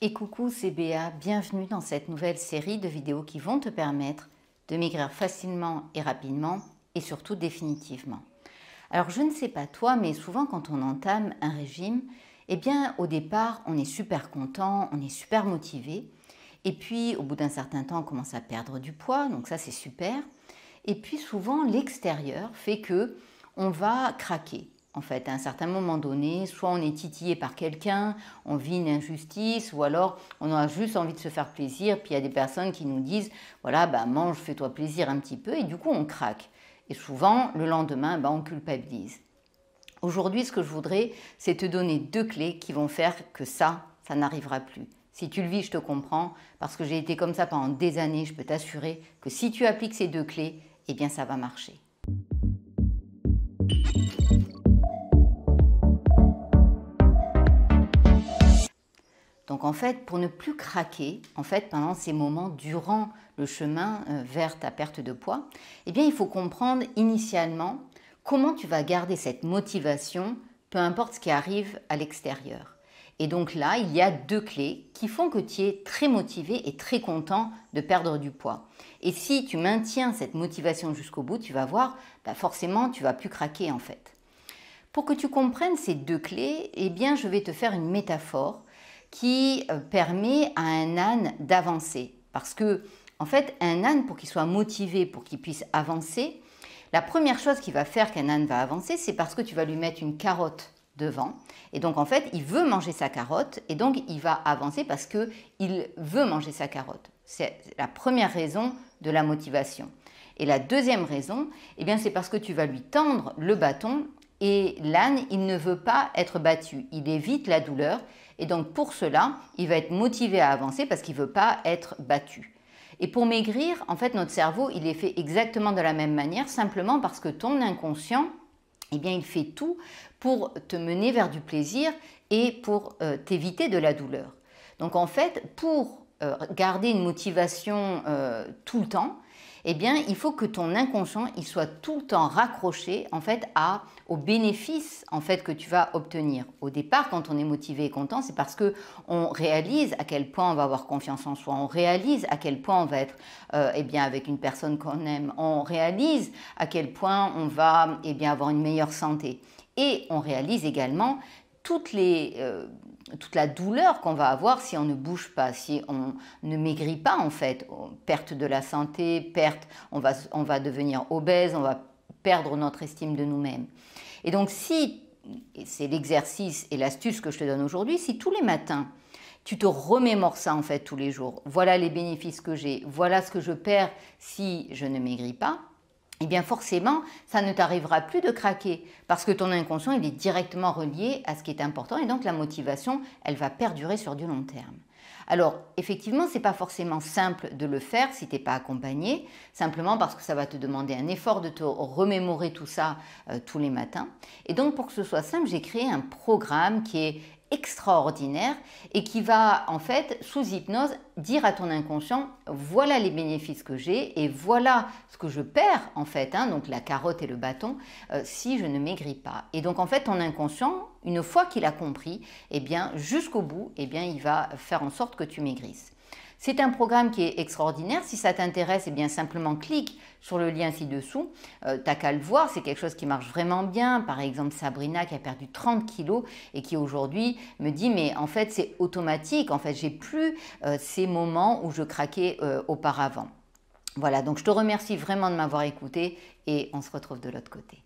Et coucou, c'est Béa, bienvenue dans cette nouvelle série de vidéos qui vont te permettre de migrer facilement et rapidement et surtout définitivement. Alors je ne sais pas toi, mais souvent quand on entame un régime, eh bien au départ on est super content, on est super motivé, et puis au bout d'un certain temps on commence à perdre du poids, donc ça c'est super, et puis souvent l'extérieur fait que on va craquer en fait. À un certain moment donné, soit on est titillé par quelqu'un, on vit une injustice, ou alors on a juste envie de se faire plaisir, puis il y a des personnes qui nous disent, voilà, ben mange, fais-toi plaisir un petit peu, et du coup on craque. Et souvent, le lendemain, ben on culpabilise. Aujourd'hui, ce que je voudrais, c'est te donner deux clés qui vont faire que ça, ça n'arrivera plus. Si tu le vis, je te comprends, parce que j'ai été comme ça pendant des années, je peux t'assurer que si tu appliques ces deux clés, eh bien ça va marcher. en fait, pour ne plus craquer, en fait, pendant ces moments durant le chemin euh, vers ta perte de poids, eh bien, il faut comprendre initialement comment tu vas garder cette motivation, peu importe ce qui arrive à l'extérieur. Et donc là, il y a deux clés qui font que tu es très motivé et très content de perdre du poids. Et si tu maintiens cette motivation jusqu'au bout, tu vas voir, bah, forcément, tu vas plus craquer en fait. Pour que tu comprennes ces deux clés, eh bien, je vais te faire une métaphore qui euh, permet à un âne d'avancer. Parce que, en fait, un âne, pour qu'il soit motivé, pour qu'il puisse avancer, la première chose qui va faire qu'un âne va avancer, c'est parce que tu vas lui mettre une carotte devant. Et donc, en fait, il veut manger sa carotte et donc il va avancer parce que il veut manger sa carotte. C'est la première raison de la motivation. Et la deuxième raison, eh bien, c'est parce que tu vas lui tendre le bâton et l'âne, il ne veut pas être battu, il évite la douleur. Et donc pour cela, il va être motivé à avancer parce qu'il ne veut pas être battu. Et pour maigrir, en fait, notre cerveau, il est fait exactement de la même manière, simplement parce que ton inconscient, eh bien, il fait tout pour te mener vers du plaisir et pour euh, t'éviter de la douleur. Donc en fait, pour euh, garder une motivation euh, tout le temps, eh bien, il faut que ton inconscient, il soit tout le temps raccroché, en fait, à, aux bénéfices, en fait, que tu vas obtenir. Au départ, quand on est motivé et content, c'est parce que on réalise à quel point on va avoir confiance en soi, on réalise à quel point on va être, euh, eh bien, avec une personne qu'on aime, on réalise à quel point on va, eh bien, avoir une meilleure santé. Et on réalise également toutes les... Euh, toute la douleur qu'on va avoir si on ne bouge pas, si on ne maigrit pas en fait. Perte de la santé, perte, on va, on va devenir obèse, on va perdre notre estime de nous-mêmes. Et donc si, c'est l'exercice et l'astuce que je te donne aujourd'hui, si tous les matins, tu te remémores ça en fait tous les jours, voilà les bénéfices que j'ai, voilà ce que je perds si je ne maigris pas, eh bien forcément, ça ne t'arrivera plus de craquer, parce que ton inconscient, il est directement relié à ce qui est important, et donc la motivation, elle va perdurer sur du long terme. Alors, effectivement, ce n'est pas forcément simple de le faire si tu t'es pas accompagné, simplement parce que ça va te demander un effort de te remémorer tout ça euh, tous les matins. Et donc, pour que ce soit simple, j'ai créé un programme qui est extraordinaire et qui va en fait sous hypnose dire à ton inconscient voilà les bénéfices que j'ai et voilà ce que je perds en fait hein, donc la carotte et le bâton euh, si je ne maigris pas et donc en fait ton inconscient une fois qu'il a compris, eh bien, jusqu'au bout, eh bien, il va faire en sorte que tu maigrisses. C'est un programme qui est extraordinaire. Si ça t'intéresse, eh bien simplement clique sur le lien ci-dessous. Tu euh, T'as qu'à le voir, c'est quelque chose qui marche vraiment bien. Par exemple, Sabrina qui a perdu 30 kilos et qui aujourd'hui me dit mais en fait c'est automatique. En fait, j'ai plus euh, ces moments où je craquais euh, auparavant. Voilà, donc je te remercie vraiment de m'avoir écouté et on se retrouve de l'autre côté.